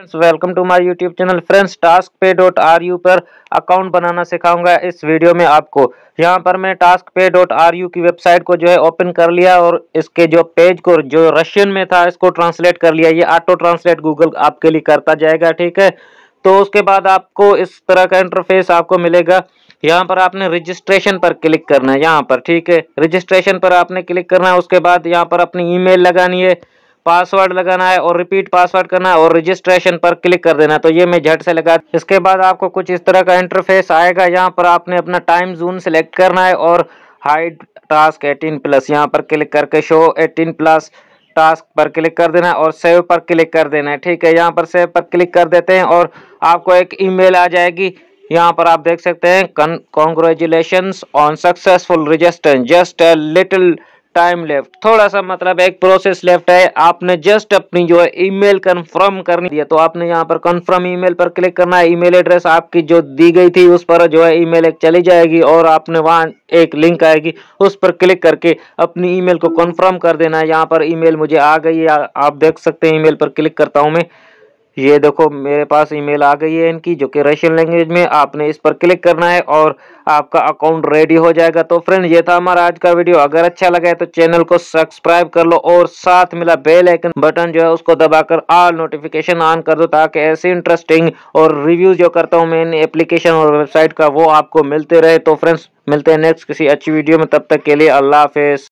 friends welcome to my YouTube channel friends task pay dot R U पर account बनाना सिखाऊंगा इस video में आपको यहां पर मैं task pay dot R U की वेबसाइट को जो है ओपन कर लिया और इसके जो पेज को जो रशियन में था इसको ट्रांसलेट कर लिया ये ऑटो ट्रांसलेट गूगल आपके लिए करता जाएगा ठीक है तो उसके बाद आपको इस तरह का इंटरफेस आपको मिलेगा यहाँ पर आपने रजिस्ट्रेशन पर क्लिक करना है यहाँ पर ठीक है रजिस्ट्रेशन पर आपने क्लिक करना है उसके बाद यहाँ पर अपनी ईमेल लगानी है पासवर्ड लगाना है और रिपीट पासवर्ड करना है और रजिस्ट्रेशन पर क्लिक कर देना तो ये मैं झट से लगा इसके बाद आपको कुछ इस तरह का इंटरफेस आएगा यहाँ पर आपने अपना टाइम जोन सेलेक्ट करना है और हाइड टास्क 18 प्लस यहाँ पर क्लिक करके शो 18 प्लस टास्क पर क्लिक कर देना है और सेव पर क्लिक कर देना है ठीक है यहाँ पर सेव पर क्लिक कर देते हैं और आपको एक ईमेल आ जाएगी यहाँ पर आप देख सकते हैं congratulation on successful register just a little time left थोड़ा सा मतलब एक प्रोसेस लेफ्ट है आपने जस्ट अपनी जो है ईमेल कंफर्म करनी है तो आपने यहाँ पर कंफर्म ईमेल पर क्लिक करना है ईमेल एड्रेस आपकी जो दी गई थी उस पर जो है ईमेल एक चली जाएगी और आपने वहाँ एक लिंक आएगी उस पर क्लिक करके अपनी ईमेल को कंफर्म कर देना है यहाँ पर ईमेल मुझे आ गई है आप देख सकते हैं ईमेल पर क्लिक करता हूँ मैं ये देखो मेरे पास ईमेल आ गई है इनकी जो कि रशियन लैंग्वेज में आपने इस पर क्लिक करना है और आपका अकाउंट रेडी हो जाएगा तो फ्रेंड ये था हमारा आज का वीडियो अगर अच्छा लगा है तो चैनल को सब्सक्राइब कर लो और साथ मिला बेल आइकन बटन जो है उसको दबाकर ऑल नोटिफिकेशन ऑन कर दो ताकि ऐसे इंटरेस्टिंग और रिव्यू जो करता हूँ मैं इन एप्लीकेशन और वेबसाइट का वो आपको मिलते रहे तो फ्रेंड्स मिलते हैं नेक्स्ट किसी अच्छी वीडियो में तब तक के लिए अल्लाह हाफिज़